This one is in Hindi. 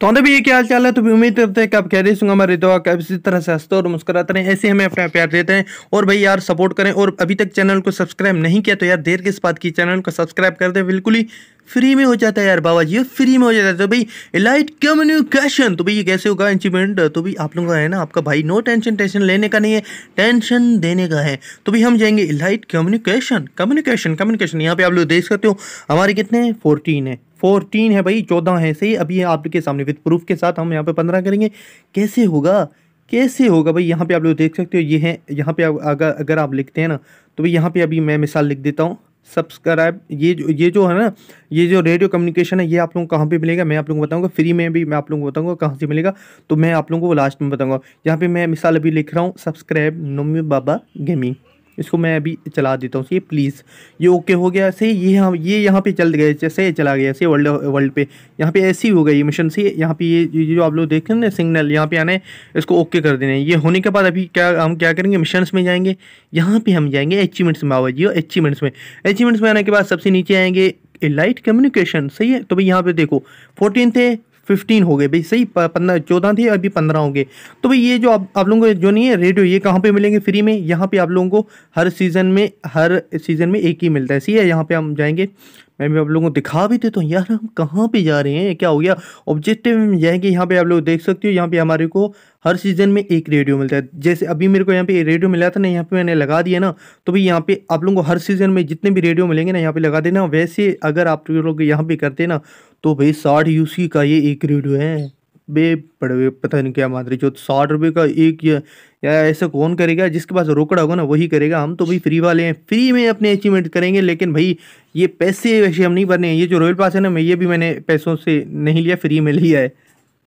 तो अंदर भी ये क्या चाल है तो भी उम्मीद करते हैं कि आप खैरियत होंगे हमारे दवा कब इसी तरह से हंसते और मुस्कराते रहें ऐसे हमें अपना प्यार देते हैं और भाई यार सपोर्ट करें और अभी तक चैनल को सब्सक्राइब नहीं किया तो यार देर किस बात की चैनल को सब्सक्राइब कर दे बिल्कुल ही फ्री में हो जाता है यार बाबा जी फ्री में हो जाता है तो भाई लाइट कम्युनिकेशन तो भाई ये कैसे होगा अचीवमेंट तो भाई आप लोगों का है ना आपका भाई नो टेंशन टेंशन लेने का नहीं है टेंशन देने का है तो भाई हम जाएंगे लाइट कम्युनिकेशन कम्युनिकेशन कम्युनिकेशन यहाँ पे आप लोग देख सकते हो हमारे कितने फोर्टीन है फोर्टीन है भाई चौदह है सही अभी आपके सामने विथ प्रूफ के साथ हम यहाँ पे पंद्रह करेंगे कैसे होगा कैसे होगा भाई यहाँ पे आप लोग देख सकते हो ये है यहाँ पे अगर अगर आप लिखते हैं ना तो भाई यहाँ पे अभी मैं मिसाल लिख देता हूँ सब्सक्राइब ये जो ये जो है ना ये जो रेडियो कम्युनिकेशन है ये आप लोगों को कहाँ पे मिलेगा मैं आप लोगों को बताऊंगा फ्री में भी मैं आप लोगों को बताऊंगा कहाँ से मिलेगा तो मैं आप लोगों को लास्ट में बताऊंगा यहाँ पे मैं मिसाल अभी लिख रहा हूँ सब्सक्राइब नोमी बाबा गेमिंग इसको मैं अभी चला देता हूँ ये प्लीज़ ये ओके हो गया ऐसे ये हम ये यहाँ पे चल गए जैसे चला गया ऐसे वर्ल्ड वर्ल्ड पे यहाँ पे ऐसी हो गई मिशन से यहाँ पे ये जो आप लोग देख रहे हैं ना सिग्नल यहाँ पे आना है इसको ओके कर देना है ये होने के बाद अभी क्या हम क्या करेंगे मिशन में जाएंगे यहाँ पर हम जाएंगे अचीवमेंट्स में बाबा जी अचीवमेंट्स में अचीवमेंट्स में आने के बाद सबसे नीचे आएंगे लाइट कम्युनिकेशन सही है तो भाई यहाँ पे देखो फोर्टीन थे फिफ्टीन हो गए भाई सही पंद्रह चौदह थे अभी पंद्रह हो गए तो भाई ये जो आप, आप लोगों को जो नहीं है रेडियो ये कहाँ पर मिलेंगे फ्री में यहाँ पे आप लोगों को हर सीज़न में हर सीज़न में एक ही मिलता है सही है यहाँ पे हम जाएंगे मैं भी आप लोगों को दिखा भी देता हूँ यार हम कहाँ पे जा रहे हैं क्या हो गया ऑब्जेक्टिव में यह है कि यहाँ पे आप लोग देख सकते हो यहाँ पे हमारे को हर सीज़न में एक रेडियो मिलता है जैसे अभी मेरे को यहाँ पे रेडियो मिला था ना यहाँ पे मैंने लगा दिया ना तो भाई यहाँ पे आप लोगों को हर सीज़न में जितने भी रेडियो मिलेंगे ना यहाँ पे लगा देना वैसे अगर आप लोग यहाँ पे करते ना तो भाई साठ यूसी का ये एक रेडियो है बे पड़े पता नहीं क्या मादरी जो साठ रुपये का एक या, या ऐसा कौन करेगा जिसके पास रोकड़ा होगा ना वही करेगा हम तो भाई फ्री वाले हैं फ्री में अपने अचीवमेंट करेंगे लेकिन भाई ये पैसे वैसे हम नहीं भरने हैं ये जो रॉयल पास है ना मैं ये भी मैंने पैसों से नहीं लिया फ्री में लिया है